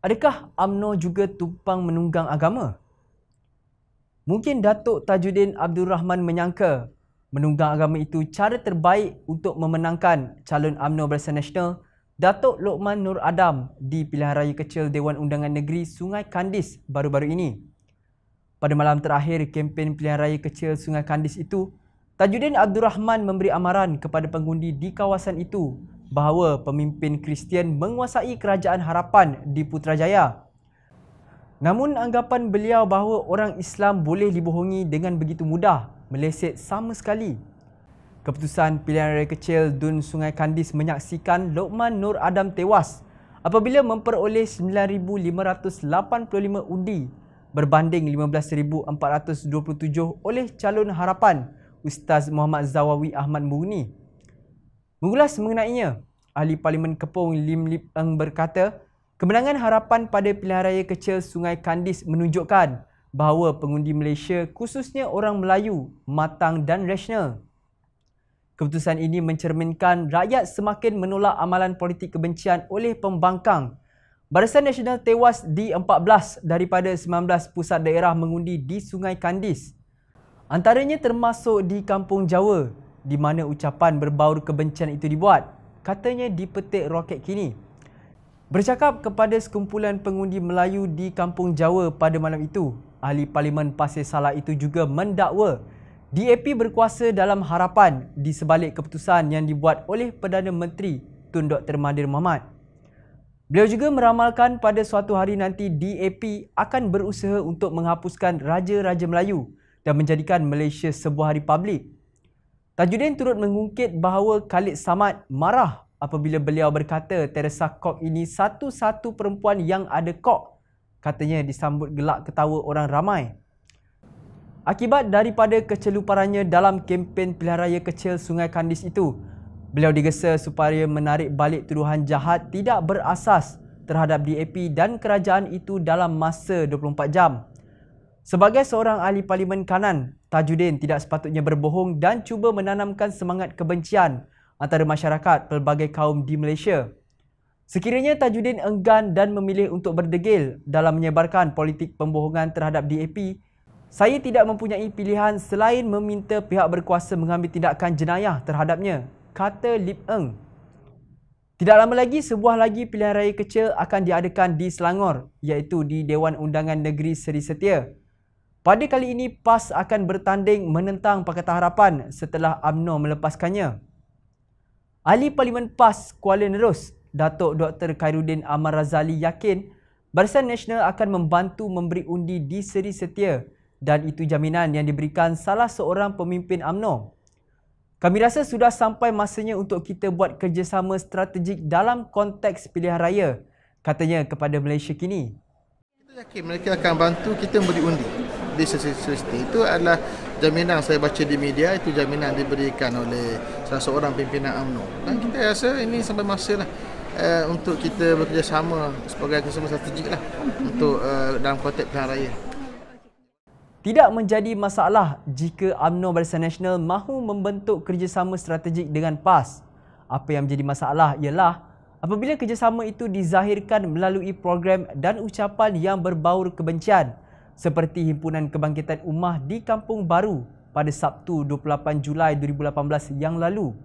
Adakah AMNO juga tumpang menunggang agama? Mungkin Datuk Tajuddin Abdul Rahman menyangka menunggang agama itu cara terbaik untuk memenangkan calon AMNO Bersih Nasional Datuk Lokman Nur Adam di pilihan raya kecil Dewan Undangan Negeri Sungai Kandis baru-baru ini. Pada malam terakhir kempen pilihan raya kecil Sungai Kandis itu, Tajuddin Abdul Rahman memberi amaran kepada pengundi di kawasan itu bahawa pemimpin Kristian menguasai kerajaan harapan di Putrajaya. Namun anggapan beliau bahawa orang Islam boleh dibohongi dengan begitu mudah meleset sama sekali. Keputusan pilihan raya kecil Dun Sungai Kandis menyaksikan Lokman Nur Adam tewas apabila memperoleh 9,585 undi berbanding 15,427 oleh calon harapan Ustaz Muhammad Zawawi Ahmad Murni. Mengulas mengenainya, Ahli Parlimen Kepung Lim Lip Eng berkata, kemenangan harapan pada pilihan raya kecil Sungai Kandis menunjukkan bahawa pengundi Malaysia khususnya orang Melayu matang dan rasional. Keputusan ini mencerminkan rakyat semakin menolak amalan politik kebencian oleh pembangkang. Barisan Nasional tewas di 14 daripada 19 pusat daerah mengundi di Sungai Kandis. Antaranya termasuk di Kampung Jawa, di mana ucapan berbau kebencian itu dibuat. Katanya dipetik roket kini. Bercakap kepada sekumpulan pengundi Melayu di Kampung Jawa pada malam itu, Ahli Parlimen Pasir Salah itu juga mendakwa DAP berkuasa dalam harapan di sebalik keputusan yang dibuat oleh Perdana Menteri Tun Dr. Mahathir Mohamad. Beliau juga meramalkan pada suatu hari nanti DAP akan berusaha untuk menghapuskan Raja-Raja Melayu dan menjadikan Malaysia sebuah republik Tajuddin turut mengungkit bahawa Khalid Samad marah apabila beliau berkata Teresa Kok ini satu-satu perempuan yang ada kok. Katanya disambut gelak ketawa orang ramai. Akibat daripada keceluparannya dalam kempen pilihan raya kecil Sungai Kandis itu, beliau digesa supaya menarik balik tuduhan jahat tidak berasas terhadap DAP dan kerajaan itu dalam masa 24 jam. Sebagai seorang ahli parlimen kanan, Tajuddin tidak sepatutnya berbohong dan cuba menanamkan semangat kebencian antara masyarakat pelbagai kaum di Malaysia. Sekiranya Tajuddin enggan dan memilih untuk berdegil dalam menyebarkan politik pembohongan terhadap DAP, saya tidak mempunyai pilihan selain meminta pihak berkuasa mengambil tindakan jenayah terhadapnya, kata Lip Eng. Tidak lama lagi, sebuah lagi pilihan raya kecil akan diadakan di Selangor, iaitu di Dewan Undangan Negeri Seri Setia. Pada kali ini PAS akan bertanding menentang Pakatan Harapan setelah UMNO melepaskannya. Ahli Parlimen PAS Kuala Nerus, Datuk Dr. Khairuddin Amar Razali yakin Barisan Nasional akan membantu memberi undi di Seri Setia dan itu jaminan yang diberikan salah seorang pemimpin UMNO. Kami rasa sudah sampai masanya untuk kita buat kerjasama strategik dalam konteks pilihan raya, katanya kepada Malaysia kini. Kita yakin mereka akan bantu kita memberi undi di sesi itu adalah jaminan saya baca di media itu jaminan diberikan oleh salah seorang pimpinan AMNO. dan kita rasa ini sampai masa lah uh, untuk kita bekerjasama sebagai kesemua strategik lah untuk uh, dalam konteks pilihan raya tidak menjadi masalah jika AMNO Barisan Nasional mahu membentuk kerjasama strategik dengan PAS. Apa yang menjadi masalah ialah apabila kerjasama itu dizahirkan melalui program dan ucapan yang berbaur kebencian seperti Himpunan Kebangkitan Ummah di Kampung Baru pada Sabtu 28 Julai 2018 yang lalu.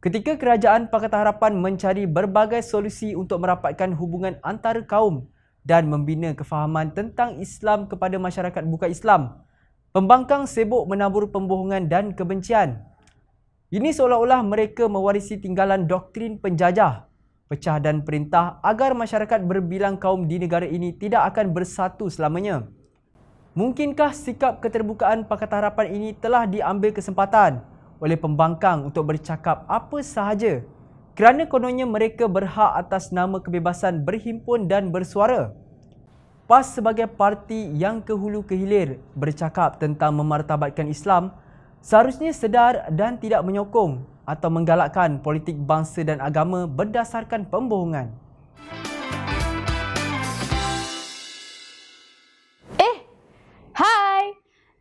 Ketika Kerajaan Pakatan Harapan mencari berbagai solusi untuk merapatkan hubungan antara kaum dan membina kefahaman tentang Islam kepada masyarakat bukan Islam, pembangkang sibuk menabur pembohongan dan kebencian. Ini seolah-olah mereka mewarisi tinggalan doktrin penjajah pecah dan perintah agar masyarakat berbilang kaum di negara ini tidak akan bersatu selamanya. Mungkinkah sikap keterbukaan Pakatan Harapan ini telah diambil kesempatan oleh pembangkang untuk bercakap apa sahaja kerana kononnya mereka berhak atas nama kebebasan berhimpun dan bersuara. PAS sebagai parti yang kehulu kehilir bercakap tentang memartabatkan Islam seharusnya sedar dan tidak menyokong atau menggalakkan politik bangsa dan agama berdasarkan pembohongan.